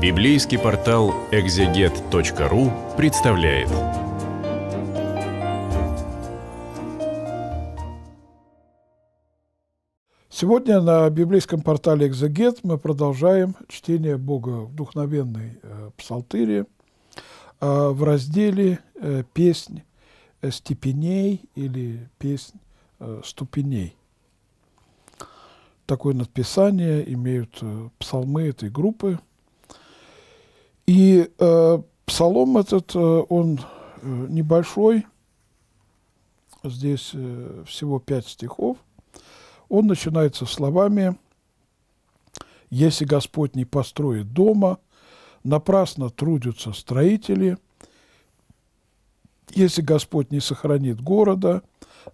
Библейский портал экзегет.ру представляет. Сегодня на библейском портале «Экзегет» мы продолжаем чтение Бога в вдохновенной э, э, в разделе э, «Песнь степеней» или «Песнь э, ступеней». Такое надписание имеют э, псалмы этой группы – и э, псалом этот, э, он э, небольшой, здесь э, всего пять стихов. Он начинается словами «Если Господь не построит дома, напрасно трудятся строители, если Господь не сохранит города,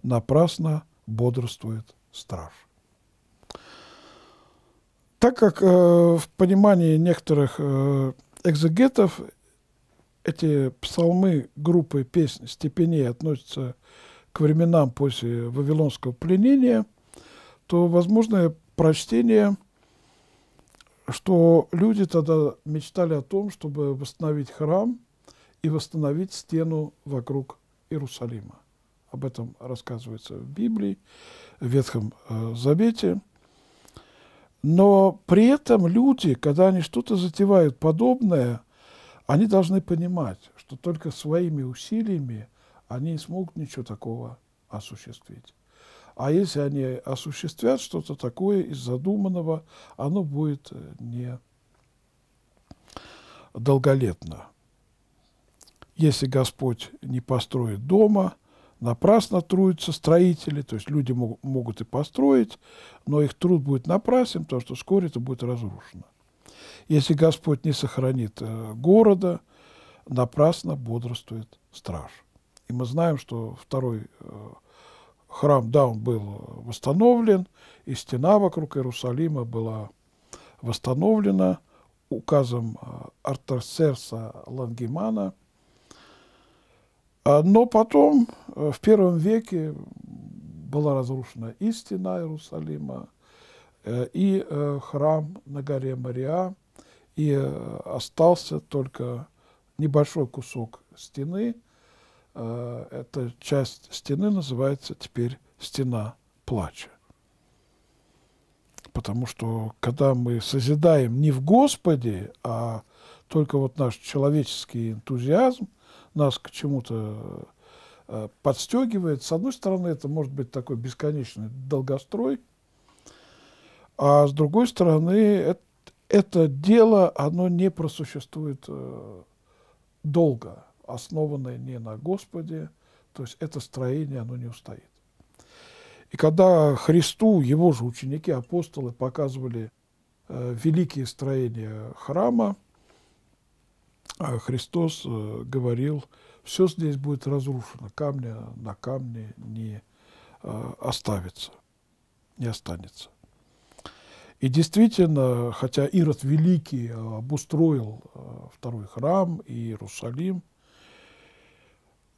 напрасно бодрствует страж». Так как э, в понимании некоторых э, экзегетов эти псалмы группы песен степеней относятся к временам после Вавилонского пленения, то возможное прочтение, что люди тогда мечтали о том, чтобы восстановить храм и восстановить стену вокруг Иерусалима. Об этом рассказывается в Библии, в Ветхом э, Завете. Но при этом люди, когда они что-то затевают подобное, они должны понимать, что только своими усилиями они не смогут ничего такого осуществить. А если они осуществят что-то такое из задуманного, оно будет э, не долголетно. Если Господь не построит дома – напрасно трудятся строители, то есть люди мог, могут и построить, но их труд будет напрасен, потому что вскоре это будет разрушено. Если Господь не сохранит э, города, напрасно бодрствует страж. И мы знаем, что второй э, храм, да, он был восстановлен, и стена вокруг Иерусалима была восстановлена указом э, Артарсерса Лангемана – а, но потом, э, в первом веке, была разрушена и стена Иерусалима, э, и э, храм на горе Мария, и остался только небольшой кусок стены. Эта часть стены называется теперь стена плача. Потому что когда мы созидаем не в Господе, а только вот наш человеческий энтузиазм, нас к чему-то э, подстегивает. С одной стороны, это может быть такой бесконечный долгострой, а с другой стороны, это, это дело, оно не просуществует э, долго, основанное не на Господе, то есть это строение, оно не устоит. И когда Христу, его же ученики, апостолы показывали э, великие строения храма, а Христос э, говорил, все здесь будет разрушено, камня на камне не э, оставится, не останется. И действительно, хотя Ирод Великий э, обустроил второй храм и Иерусалим,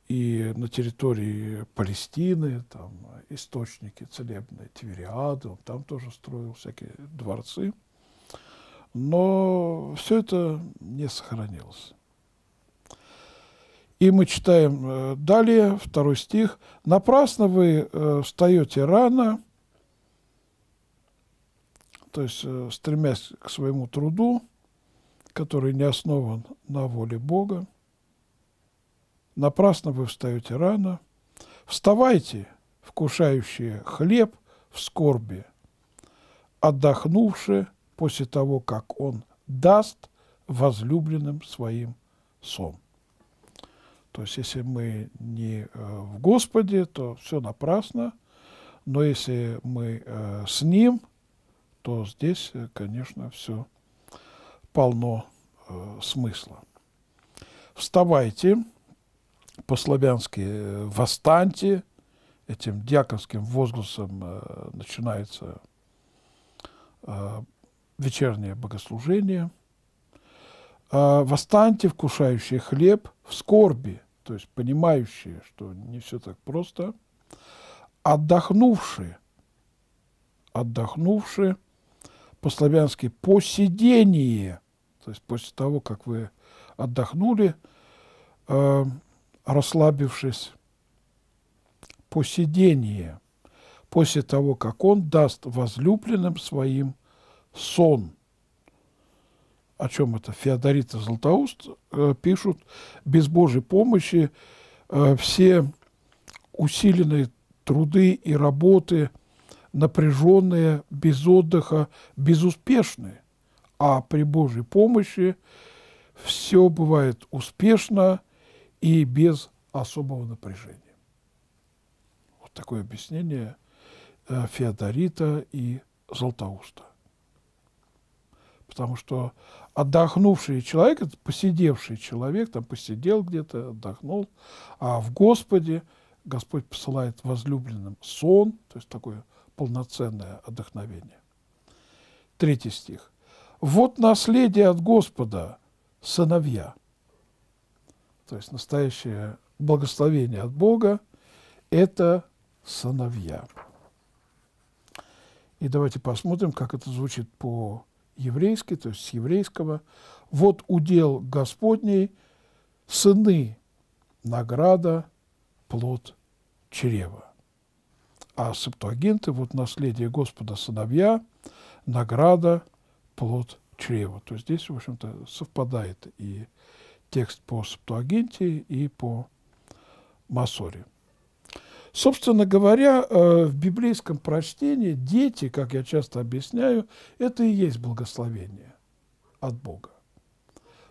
и на территории Палестины, там источники целебные, Тивериады, он там тоже строил всякие дворцы – но все это не сохранилось. И мы читаем э, далее, второй стих. «Напрасно вы э, встаете рано, то есть э, стремясь к своему труду, который не основан на воле Бога. Напрасно вы встаете рано. Вставайте, вкушающие хлеб в скорби, отдохнувшие, после того, как он даст возлюбленным своим сон. То есть если мы не э, в Господе, то все напрасно, но если мы э, с Ним, то здесь, э, конечно, все полно смысла. «Вставайте» по-славянски «восстаньте», этим дьяковским возгласом начинается вечернее богослужение. А, «Восстаньте, вкушающие хлеб, в скорби», то есть понимающие, что не все так просто, отдохнувшие, отдохнувшие, по-славянски «посидение», то есть после того, как вы отдохнули, а, расслабившись, посидение, после того, как он даст возлюбленным своим сон. О чем это? Феодорит и Златоуст э, пишут, без Божьей помощи э, все усиленные труды и работы, напряженные, без отдыха, безуспешны. А при Божьей помощи все бывает успешно и без особого напряжения. Вот такое объяснение э, Феодорита и Златоуста. Потому что отдохнувший человек, это посидевший человек, там посидел где-то, отдохнул, а в Господе Господь посылает возлюбленным сон, то есть такое полноценное отдохновение. Третий стих. «Вот наследие от Господа – сыновья». То есть настоящее благословение от Бога – это сыновья. И давайте посмотрим, как это звучит по еврейский, то есть с еврейского. Вот удел Господней, сыны, награда, плод чрева. А септуагинты, вот наследие Господа сыновья, награда, плод чрева. То есть здесь, в общем-то, совпадает и текст по септуагинте, и по масоре. Собственно говоря, э, в библейском прочтении дети, как я часто объясняю, это и есть благословение от Бога.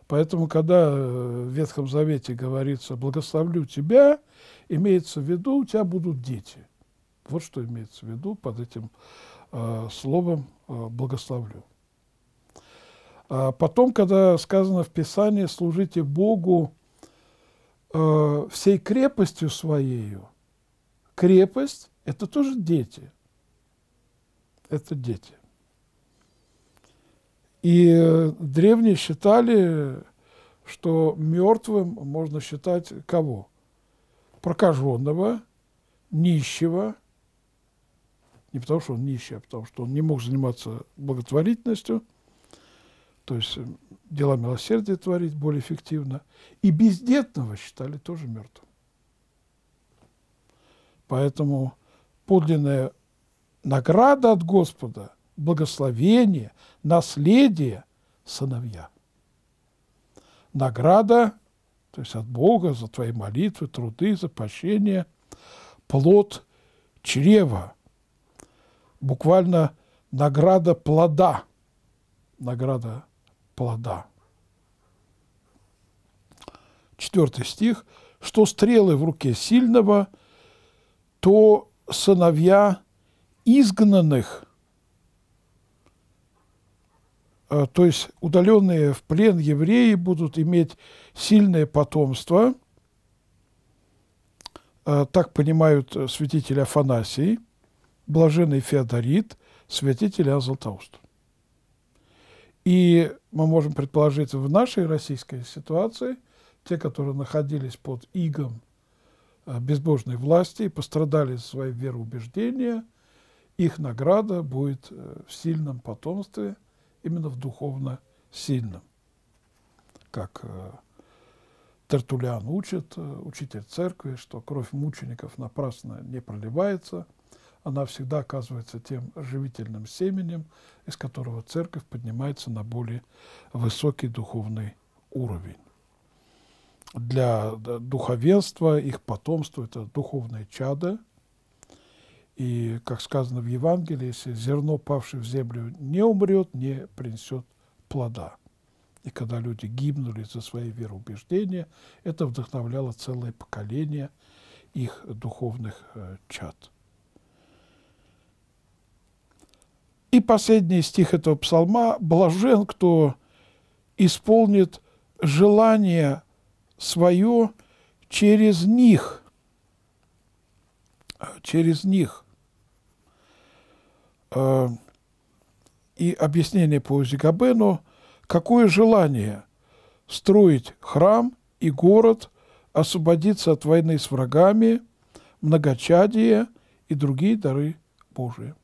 Поэтому, когда э, в Ветхом Завете говорится «благословлю тебя», имеется в виду «у тебя будут дети». Вот что имеется в виду под этим э, словом «благословлю». А потом, когда сказано в Писании «служите Богу всей крепостью Своею», крепость – это тоже дети. Это дети. И э, древние считали, что мертвым можно считать кого? Прокаженного, нищего, не потому что он нищий, а потому что он не мог заниматься благотворительностью, то есть э, дела милосердия творить более эффективно, и бездетного считали тоже мертвым. Поэтому подлинная награда от Господа, благословение, наследие – сыновья. Награда, то есть от Бога за твои молитвы, труды, за прощение, плод чрева, буквально награда плода, награда плода. Четвертый стих, что стрелы в руке сильного – то сыновья изгнанных, э, то есть удаленные в плен евреи будут иметь сильное потомство, э, так понимают э, святитель Афанасий, блаженный Феодорит, святитель Иоанн И мы можем предположить в нашей российской ситуации, те, которые находились под игом – Э, безбожной власти и пострадали за свои вероубеждения, их награда будет э, в сильном потомстве, именно в духовно сильном. Как э, Тертулян учит, учитель церкви, что кровь мучеников напрасно не проливается, она всегда оказывается тем живительным семенем, из которого церковь поднимается на более высокий духовный уровень для духовенства, их потомство – это духовное чадо. И, как сказано в Евангелии, если зерно, павшее в землю, не умрет, не принесет плода. И когда люди гибнули за свои вероубеждения, это вдохновляло целое поколение их духовных э, чад. И последний стих этого псалма «Блажен, кто исполнит желание свое через них, через них. А, и объяснение по Зигабену, какое желание строить храм и город, освободиться от войны с врагами, многочадие и другие дары Божии.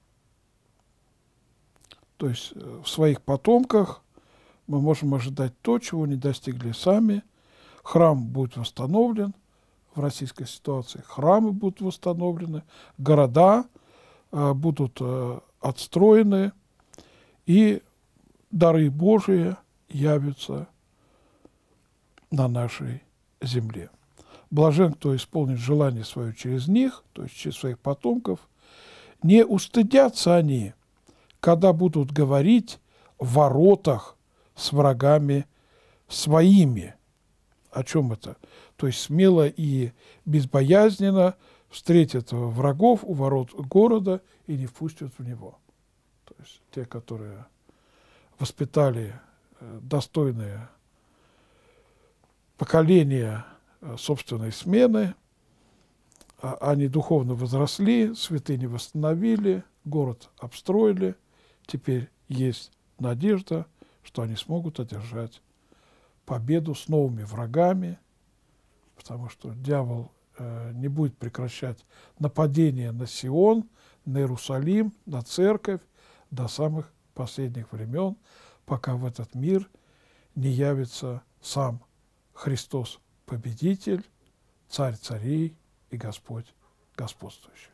То есть э, в своих потомках мы можем ожидать то, чего не достигли сами – Храм будет восстановлен в российской ситуации. Храмы будут восстановлены, города э, будут э, отстроены, и дары Божии явятся на нашей земле. Блажен, кто исполнит желание свое через них, то есть через своих потомков, не устыдятся они, когда будут говорить в воротах с врагами своими о чем это? То есть смело и безбоязненно встретят врагов у ворот города и не впустят в него. То есть те, которые воспитали э, достойное поколение э, собственной смены, а, они духовно возросли, святыни восстановили, город обстроили, теперь есть надежда, что они смогут одержать победу с новыми врагами, потому что дьявол э, не будет прекращать нападение на Сион, на Иерусалим, на церковь до самых последних времен, пока в этот мир не явится сам Христос Победитель, Царь царей и Господь господствующий.